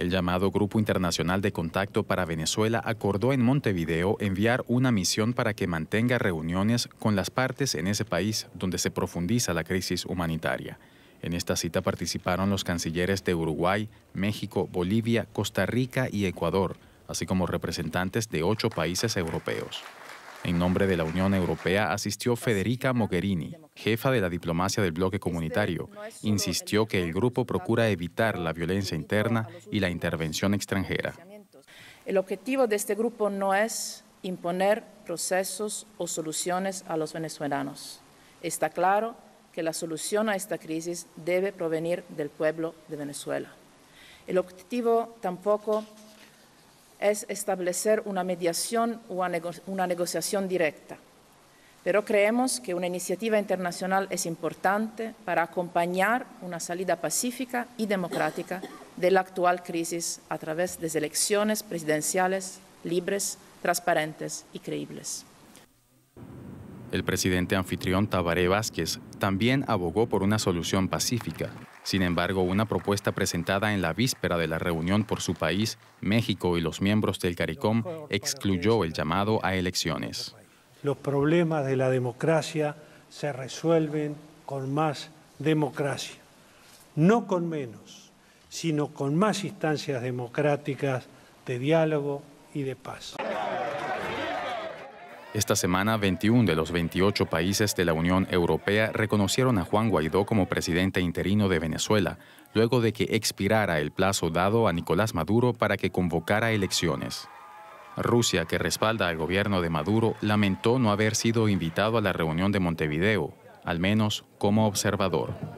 El llamado Grupo Internacional de Contacto para Venezuela acordó en Montevideo enviar una misión para que mantenga reuniones con las partes en ese país donde se profundiza la crisis humanitaria. En esta cita participaron los cancilleres de Uruguay, México, Bolivia, Costa Rica y Ecuador, así como representantes de ocho países europeos. En nombre de la Unión Europea asistió Federica Mogherini, jefa de la diplomacia del bloque comunitario. Insistió que el grupo procura evitar la violencia interna y la intervención extranjera. El objetivo de este grupo no es imponer procesos o soluciones a los venezolanos. Está claro que la solución a esta crisis debe provenir del pueblo de Venezuela. El objetivo tampoco es establecer una mediación o una negociación directa. Pero creemos que una iniciativa internacional es importante para acompañar una salida pacífica y democrática de la actual crisis a través de elecciones presidenciales libres, transparentes y creíbles. El presidente anfitrión Tabaré Vázquez también abogó por una solución pacífica sin embargo, una propuesta presentada en la víspera de la reunión por su país, México y los miembros del CARICOM excluyó el llamado a elecciones. Los problemas de la democracia se resuelven con más democracia, no con menos, sino con más instancias democráticas de diálogo y de paz. Esta semana, 21 de los 28 países de la Unión Europea reconocieron a Juan Guaidó como presidente interino de Venezuela, luego de que expirara el plazo dado a Nicolás Maduro para que convocara elecciones. Rusia, que respalda al gobierno de Maduro, lamentó no haber sido invitado a la reunión de Montevideo, al menos como observador.